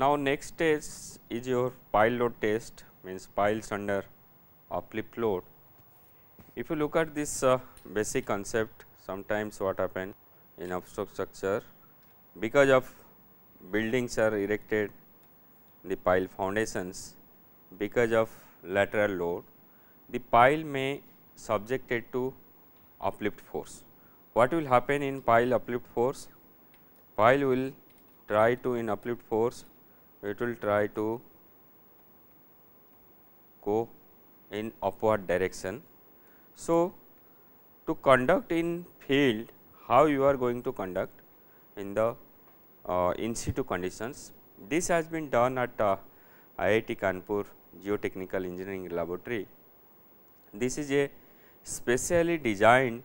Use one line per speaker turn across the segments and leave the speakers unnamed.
Now, next test is your pile load test means piles under uplift load. If you look at this uh, basic concept sometimes what happen in obstacle structure because of buildings are erected the pile foundations because of lateral load the pile may subjected to uplift force. What will happen in pile uplift force? Pile will try to in uplift force it will try to go in upward direction. So, to conduct in field how you are going to conduct in the uh, in situ conditions. This has been done at uh, IIT Kanpur Geotechnical Engineering Laboratory. This is a specially designed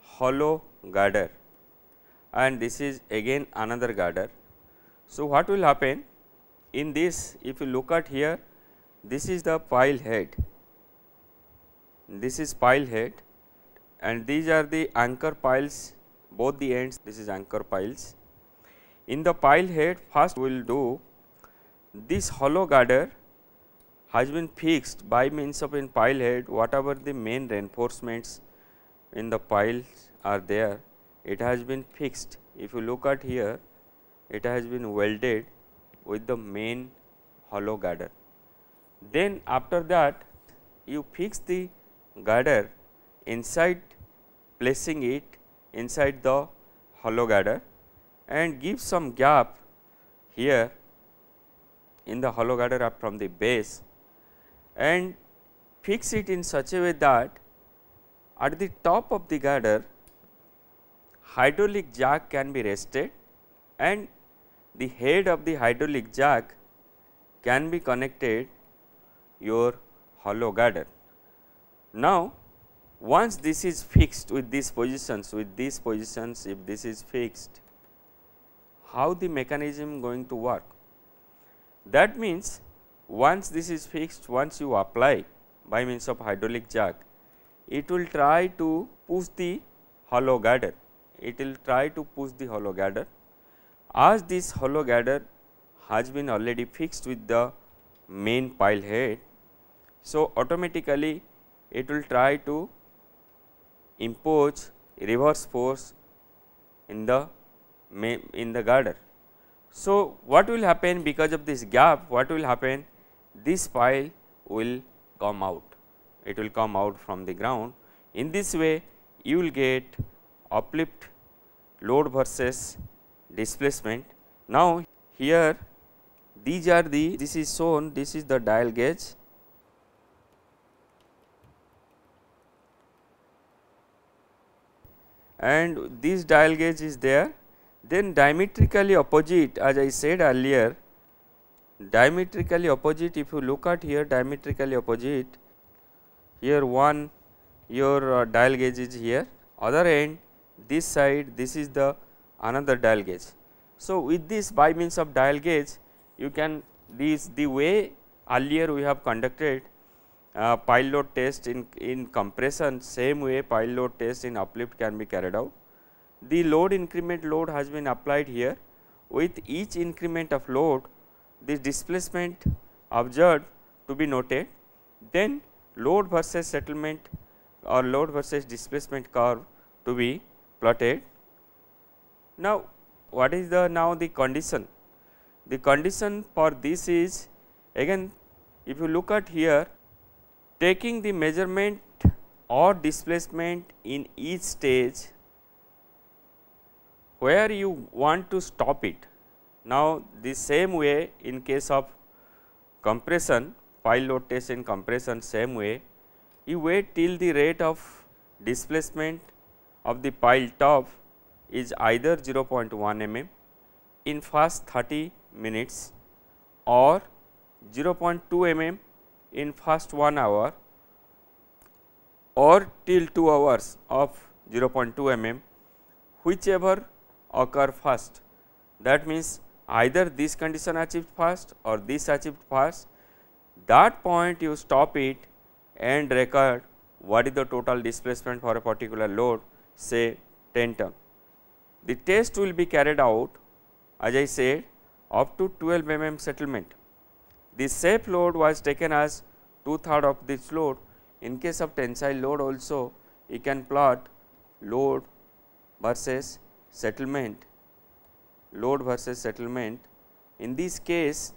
hollow girder and this is again another girder. So, what will happen in this if you look at here this is the pile head, this is pile head and these are the anchor piles both the ends this is anchor piles. In the pile head first we will do this hollow girder has been fixed by means of in pile head whatever the main reinforcements in the piles are there it has been fixed. If you look at here it has been welded with the main hollow girder. Then after that you fix the girder inside placing it inside the hollow girder and give some gap here in the hollow girder up from the base and fix it in such a way that at the top of the girder hydraulic jack can be rested and the head of the hydraulic jack can be connected your hollow girder. Now, once this is fixed with these positions, with these positions if this is fixed, how the mechanism going to work? That means, once this is fixed, once you apply by means of hydraulic jack, it will try to push the hollow girder, it will try to push the hollow girder as this hollow gather has been already fixed with the main pile head, so automatically it will try to impose reverse force in the in the girder. So, what will happen because of this gap what will happen this pile will come out it will come out from the ground. In this way you will get uplift load versus displacement. Now, here these are the this is shown this is the dial gauge and this dial gauge is there then diametrically opposite as I said earlier diametrically opposite if you look at here diametrically opposite here one your uh, dial gauge is here other end this side this is the another dial gauge. So, with this by means of dial gauge you can this the way earlier we have conducted uh, pile load test in, in compression same way pile load test in uplift can be carried out. The load increment load has been applied here with each increment of load the displacement observed to be noted then load versus settlement or load versus displacement curve to be plotted now, what is the now the condition? The condition for this is again if you look at here taking the measurement or displacement in each stage where you want to stop it. Now, the same way in case of compression pile load test in compression same way you wait till the rate of displacement of the pile top is either 0.1 mm in first 30 minutes or 0.2 mm in first 1 hour or till 2 hours of 0.2 mm whichever occur first. That means, either this condition achieved first or this achieved first that point you stop it and record what is the total displacement for a particular load say 10 ton. The test will be carried out as I said up to 12 mm settlement. The safe load was taken as 2 third of this load. In case of tensile load also you can plot load versus settlement, load versus settlement. In this case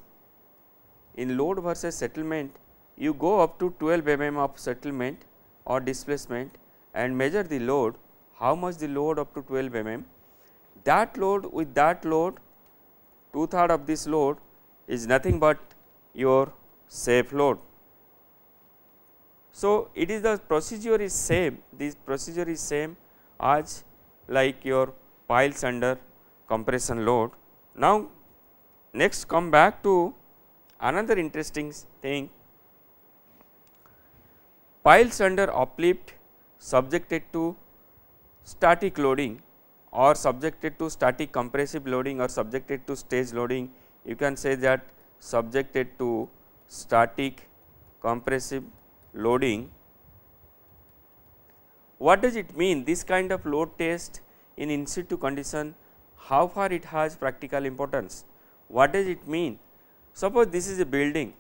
in load versus settlement you go up to 12 mm of settlement or displacement and measure the load, how much the load up to 12 mm that load with that load two third of this load is nothing but your safe load. So, it is the procedure is same this procedure is same as like your piles under compression load. Now, next come back to another interesting thing piles under uplift subjected to static loading or subjected to static compressive loading or subjected to stage loading, you can say that subjected to static compressive loading. What does it mean this kind of load test in in situ condition, how far it has practical importance, what does it mean? Suppose this is a building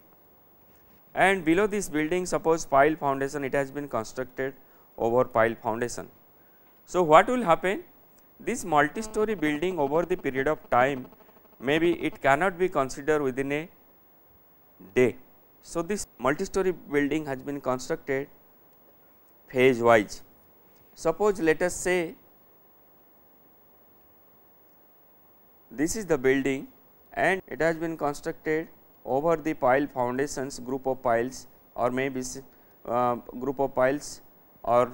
and below this building suppose pile foundation it has been constructed over pile foundation. So, what will happen this multi-story building over the period of time maybe it cannot be considered within a day. So, this multi-story building has been constructed phase wise. Suppose let us say this is the building and it has been constructed over the pile foundations group of piles or maybe uh, group of piles or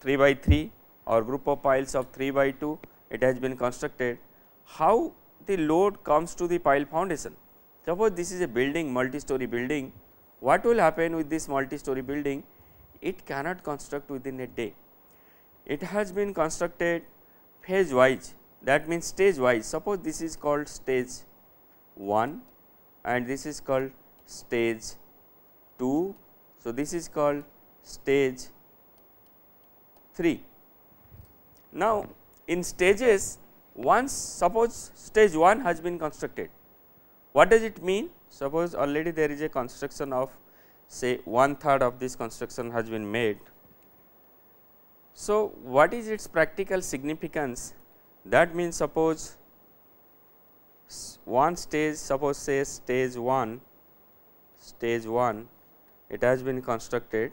3 by 3 or group of piles of 3 by 2 it has been constructed, how the load comes to the pile foundation. Suppose this is a building multi-story building, what will happen with this multi-story building? It cannot construct within a day. It has been constructed phase wise that means stage wise. Suppose this is called stage 1 and this is called stage 2. So, this is called stage 3. Now, in stages once suppose stage 1 has been constructed, what does it mean? Suppose already there is a construction of say one third of this construction has been made. So, what is its practical significance? That means suppose one stage suppose say stage 1 stage 1 it has been constructed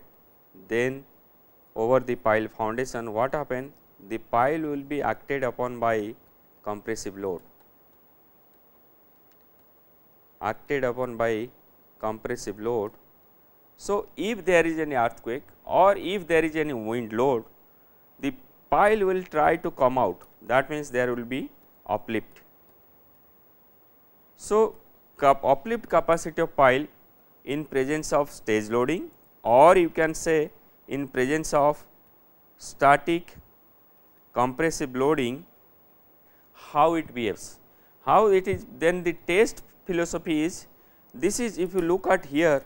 then over the pile foundation what happened the pile will be acted upon by compressive load acted upon by compressive load. So, if there is any earthquake or if there is any wind load, the pile will try to come out that means, there will be uplift. So, cap uplift capacity of pile in presence of stage loading or you can say in presence of static compressive loading, how it behaves. How it is then the test philosophy is this is if you look at here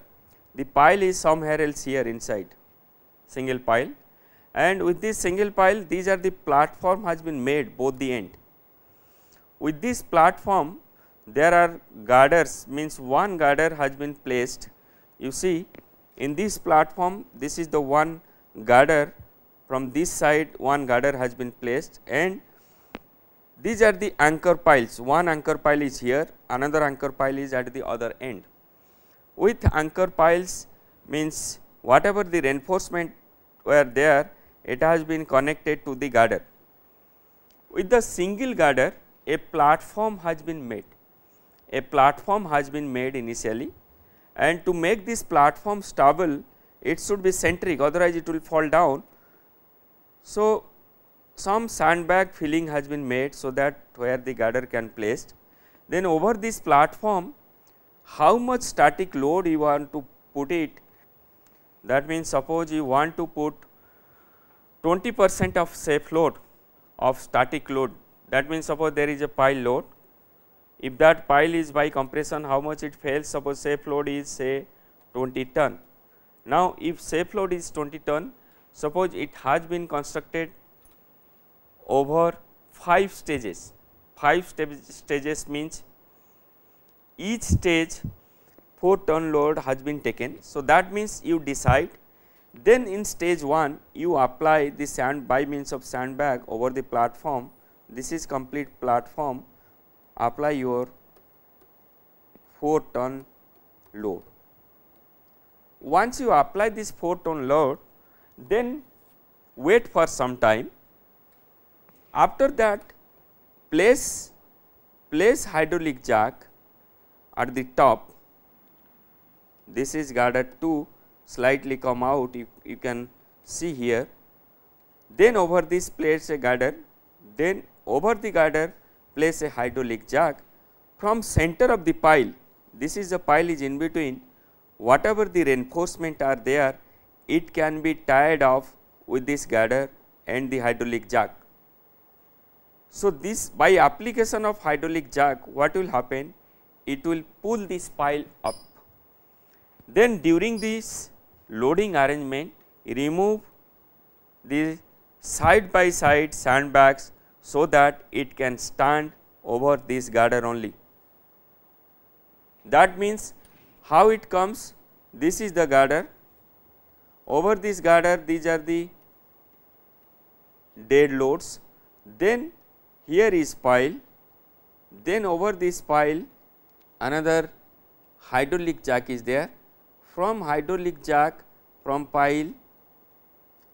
the pile is somewhere else here inside single pile and with this single pile these are the platform has been made both the end. With this platform there are girders means one girder has been placed you see in this platform this is the one girder from this side one girder has been placed and these are the anchor piles, one anchor pile is here, another anchor pile is at the other end. With anchor piles means whatever the reinforcement were there, it has been connected to the girder. With the single girder, a platform has been made. A platform has been made initially and to make this platform stable, it should be centric otherwise it will fall down so, some sandbag filling has been made so that where the girder can placed. Then over this platform how much static load you want to put it that means suppose you want to put 20 percent of safe load of static load that means suppose there is a pile load if that pile is by compression how much it fails suppose safe load is say 20 ton. Now, if safe load is 20 ton Suppose it has been constructed over 5 stages, 5 stages means each stage 4 ton load has been taken. So, that means you decide then in stage 1 you apply the sand by means of sandbag over the platform this is complete platform apply your 4 ton load. Once you apply this 4 ton load then wait for some time. After that place, place hydraulic jack at the top, this is guarded to slightly come out you, you can see here. Then over this place a girder, then over the girder place a hydraulic jack from center of the pile, this is the pile is in between whatever the reinforcement are there it can be tied off with this girder and the hydraulic jack. So, this by application of hydraulic jack what will happen? It will pull this pile up. Then during this loading arrangement remove the side by side sandbags so that it can stand over this girder only. That means, how it comes this is the girder over this girder these are the dead loads, then here is pile, then over this pile another hydraulic jack is there. From hydraulic jack from pile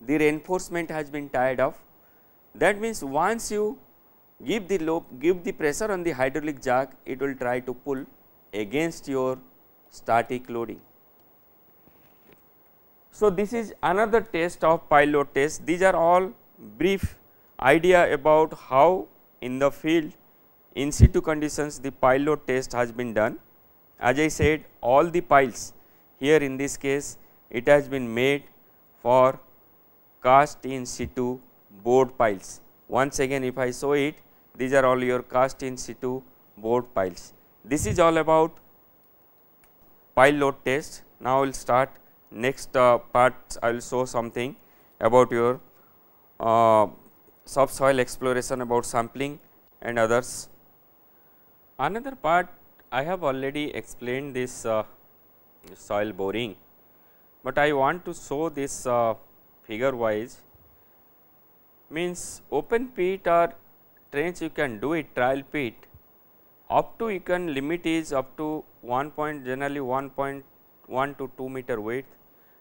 the reinforcement has been tied off. That means, once you give the loop give the pressure on the hydraulic jack it will try to pull against your static loading. So, this is another test of pilot test these are all brief idea about how in the field in situ conditions the pilot test has been done. As I said all the piles here in this case it has been made for cast in situ board piles. Once again if I show it these are all your cast in situ board piles. This is all about pile load test. Now, we will start next uh, part I will show something about your uh, subsoil exploration about sampling and others. Another part I have already explained this uh, soil boring, but I want to show this uh, figure wise means open pit or trench you can do it trial pit up to you can limit is up to 1 point generally 1 point 1 to 2 meter width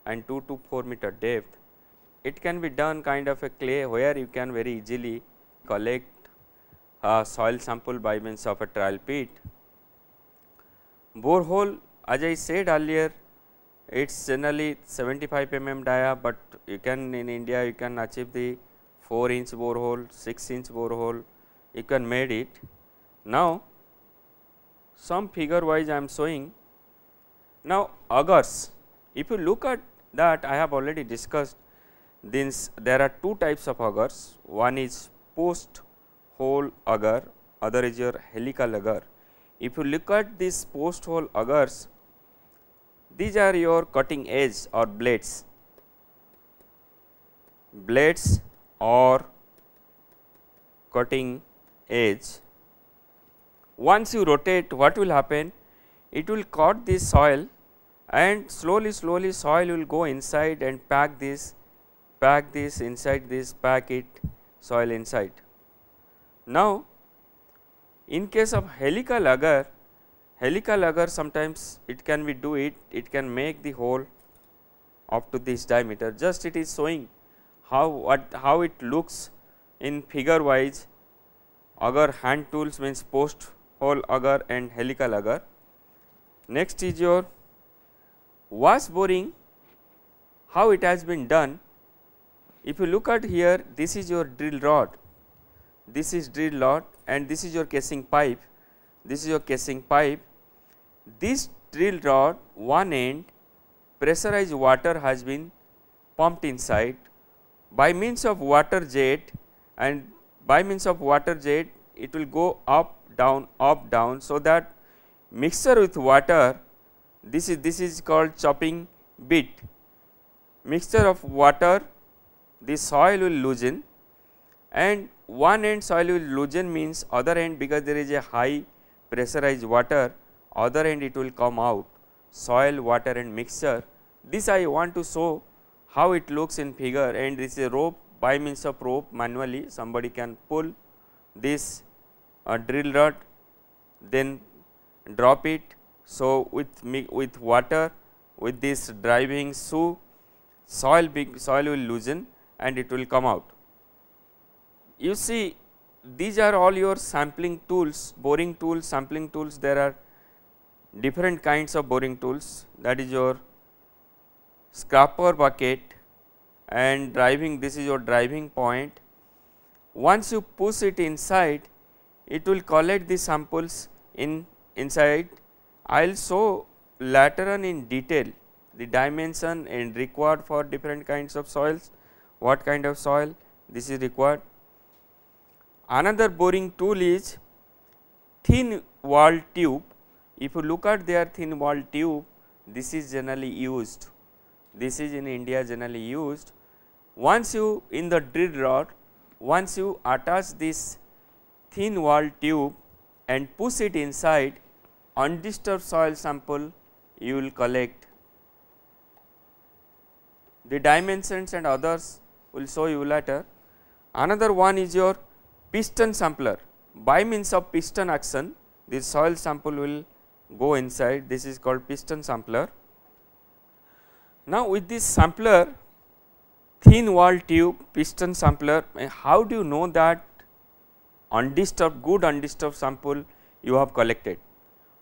and 2 to 4 meter depth, it can be done kind of a clay where you can very easily collect a uh, soil sample by means of a trial pit. Borehole as I said earlier it is generally 75 mm dia, but you can in India you can achieve the 4 inch borehole, 6 inch borehole you can made it. Now, some figure wise I am showing now, augers, if you look at that I have already discussed this there are two types of augers, one is post hole auger, other is your helical auger. If you look at these post hole augers, these are your cutting edge or blades, blades or cutting edge. Once you rotate what will happen? It will cut this soil and slowly slowly soil will go inside and pack this, pack this inside this, pack it soil inside. Now, in case of helical agar, helical agar sometimes it can be do it, it can make the hole up to this diameter just it is showing how what how it looks in figure wise agar hand tools means post hole agar and helical agar. Next is your was boring, how it has been done. If you look at here, this is your drill rod, this is drill rod and this is your casing pipe, this is your casing pipe. This drill rod one end pressurized water has been pumped inside by means of water jet and by means of water jet it will go up down up down. So, that mixture with water this is this is called chopping bit. Mixture of water, the soil will loosen and one end soil will loosen means other end because there is a high pressurized water, other end it will come out soil, water and mixture. This I want to show how it looks in figure and this is a rope by means of rope manually somebody can pull this uh, drill rod then drop it so, with with water with this driving shoe soil big soil will loosen and it will come out. You see these are all your sampling tools boring tools sampling tools there are different kinds of boring tools that is your scraper bucket and driving this is your driving point. Once you push it inside it will collect the samples in inside I will show later on in detail the dimension and required for different kinds of soils, what kind of soil this is required. Another boring tool is thin wall tube. If you look at their thin wall tube, this is generally used. This is in India generally used. Once you in the drill rod, once you attach this thin wall tube and push it inside, undisturbed soil sample you will collect the dimensions and others will show you later. Another one is your piston sampler by means of piston action the soil sample will go inside this is called piston sampler. Now, with this sampler thin wall tube piston sampler eh, how do you know that undisturbed good undisturbed sample you have collected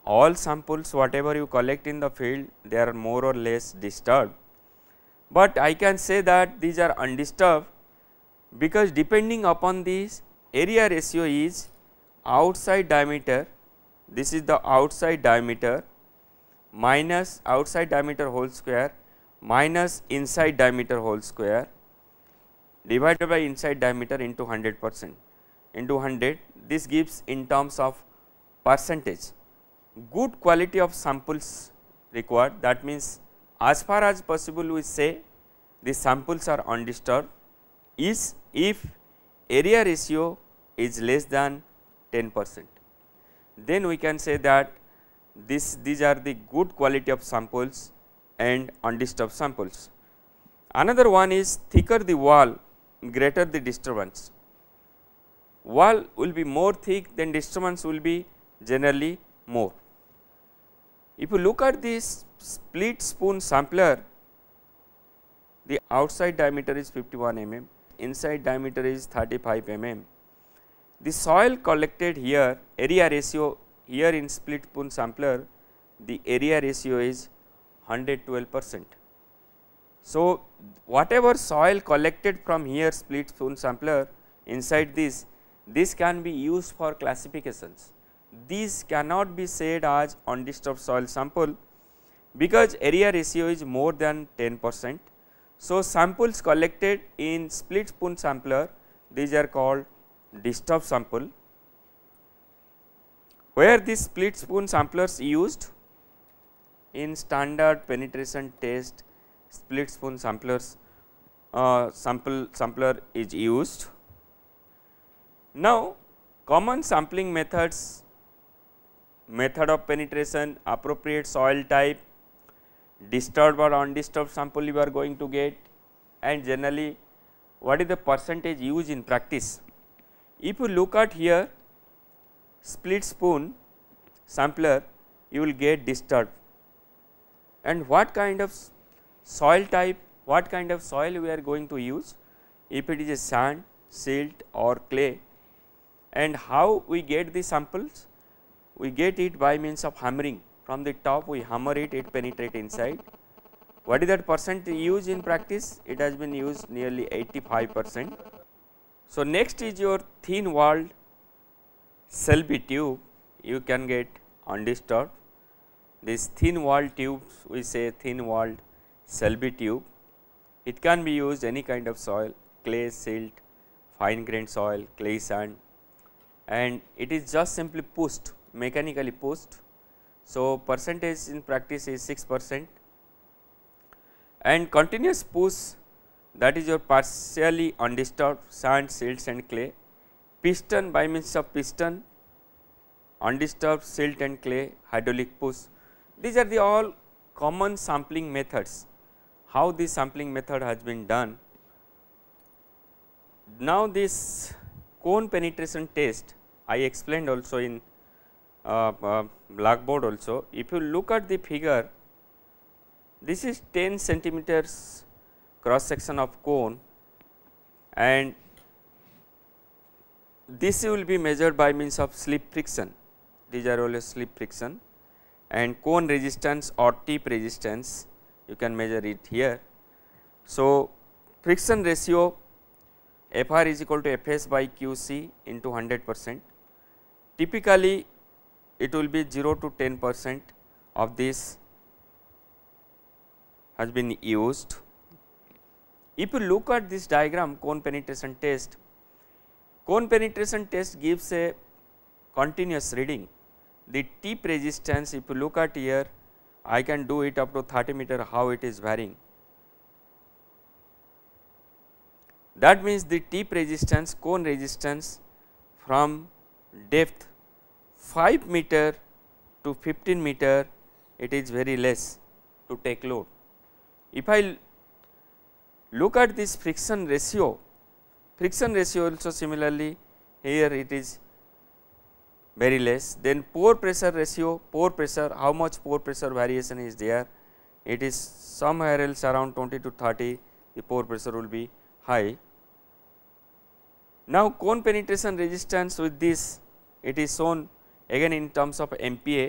all samples whatever you collect in the field they are more or less disturbed. But I can say that these are undisturbed because depending upon these area ratio is outside diameter this is the outside diameter minus outside diameter whole square minus inside diameter whole square divided by inside diameter into 100 percent into 100 this gives in terms of percentage good quality of samples required that means as far as possible we say the samples are undisturbed is if area ratio is less than 10 percent. Then we can say that this these are the good quality of samples and undisturbed samples. Another one is thicker the wall greater the disturbance. Wall will be more thick then disturbance will be generally more. If you look at this split spoon sampler, the outside diameter is 51 mm, inside diameter is 35 mm. The soil collected here area ratio here in split spoon sampler the area ratio is 112 percent. So, whatever soil collected from here split spoon sampler inside this, this can be used for classifications these cannot be said as undisturbed soil sample because area ratio is more than 10 percent. So, samples collected in split spoon sampler these are called disturbed sample. Where these split spoon samplers used in standard penetration test split spoon samplers uh, sample sampler is used. Now, common sampling methods method of penetration, appropriate soil type, disturbed or undisturbed sample you are going to get and generally what is the percentage used in practice. If you look at here split spoon sampler you will get disturbed and what kind of soil type, what kind of soil we are going to use if it is a sand, silt or clay and how we get the samples we get it by means of hammering from the top we hammer it, it penetrate inside. What is that percent used in practice? It has been used nearly 85 percent. So, next is your thin walled Selby tube you can get undisturbed. This thin walled tubes we say thin walled Selby tube. It can be used any kind of soil clay, silt, fine grained soil, clay sand and it is just simply pushed mechanically post, So, percentage in practice is 6 percent and continuous push that is your partially undisturbed sand, silt and clay. Piston by means of piston, undisturbed silt and clay, hydraulic push. These are the all common sampling methods. How this sampling method has been done. Now, this cone penetration test I explained also in uh, um, blackboard also. If you look at the figure, this is 10 centimeters cross section of cone and this will be measured by means of slip friction, these are all slip friction and cone resistance or tip resistance you can measure it here. So, friction ratio F r is equal to F s by Q c into 100 percent. Typically, it will be 0 to 10 percent of this has been used. If you look at this diagram cone penetration test, cone penetration test gives a continuous reading. The tip resistance if you look at here I can do it up to 30 meter how it is varying. That means the tip resistance cone resistance from depth 5 meter to 15 meter it is very less to take load. If I look at this friction ratio, friction ratio also similarly here it is very less. Then pore pressure ratio, pore pressure, how much pore pressure variation is there? It is somewhere else around 20 to 30, the pore pressure will be high. Now, cone penetration resistance with this, it is shown Again in terms of MPA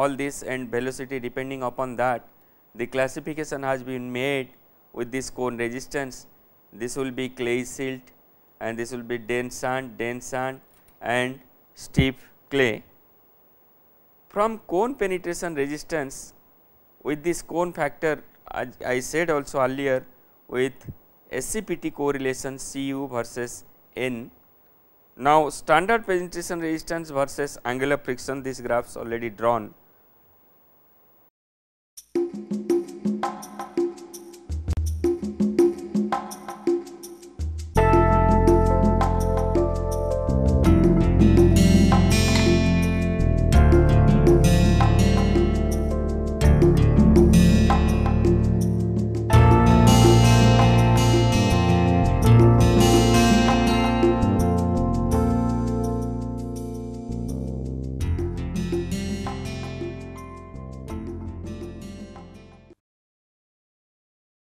all this and velocity depending upon that the classification has been made with this cone resistance. This will be clay silt and this will be dense sand, dense sand and steep clay. From cone penetration resistance with this cone factor as I said also earlier with SCPT correlation Cu versus N now, standard penetration resistance versus angular friction this graphs already drawn